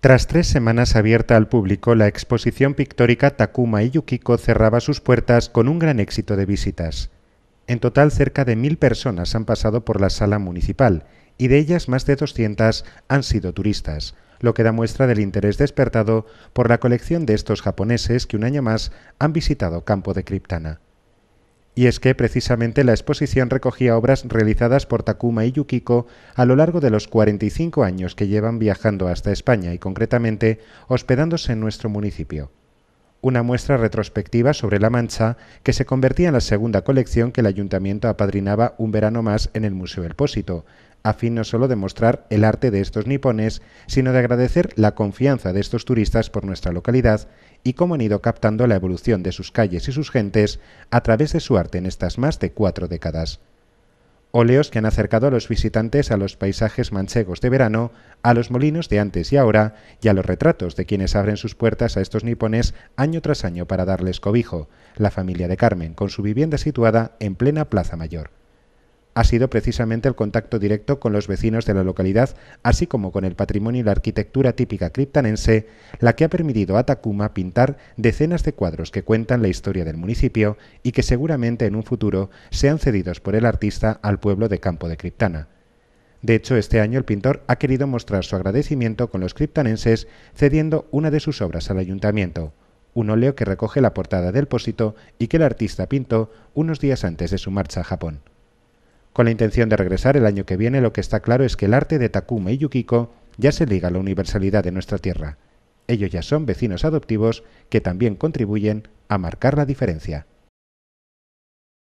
Tras tres semanas abierta al público, la exposición pictórica Takuma y Yukiko cerraba sus puertas con un gran éxito de visitas. En total, cerca de mil personas han pasado por la sala municipal y de ellas más de 200 han sido turistas, lo que da muestra del interés despertado por la colección de estos japoneses que un año más han visitado Campo de Criptana y es que precisamente la exposición recogía obras realizadas por Takuma y Yukiko a lo largo de los 45 años que llevan viajando hasta España y concretamente hospedándose en nuestro municipio. Una muestra retrospectiva sobre La Mancha que se convertía en la segunda colección que el ayuntamiento apadrinaba un verano más en el Museo El Pósito, a fin no solo de mostrar el arte de estos nipones, sino de agradecer la confianza de estos turistas por nuestra localidad y cómo han ido captando la evolución de sus calles y sus gentes a través de su arte en estas más de cuatro décadas. Oleos que han acercado a los visitantes a los paisajes manchegos de verano, a los molinos de antes y ahora, y a los retratos de quienes abren sus puertas a estos nipones año tras año para darles cobijo, la familia de Carmen, con su vivienda situada en plena Plaza Mayor ha sido precisamente el contacto directo con los vecinos de la localidad, así como con el patrimonio y la arquitectura típica criptanense, la que ha permitido a Takuma pintar decenas de cuadros que cuentan la historia del municipio y que seguramente en un futuro sean cedidos por el artista al pueblo de Campo de Criptana. De hecho, este año el pintor ha querido mostrar su agradecimiento con los criptanenses cediendo una de sus obras al ayuntamiento, un óleo que recoge la portada del pósito y que el artista pintó unos días antes de su marcha a Japón. Con la intención de regresar el año que viene, lo que está claro es que el arte de Takuma y Yukiko ya se liga a la universalidad de nuestra tierra. Ellos ya son vecinos adoptivos que también contribuyen a marcar la diferencia.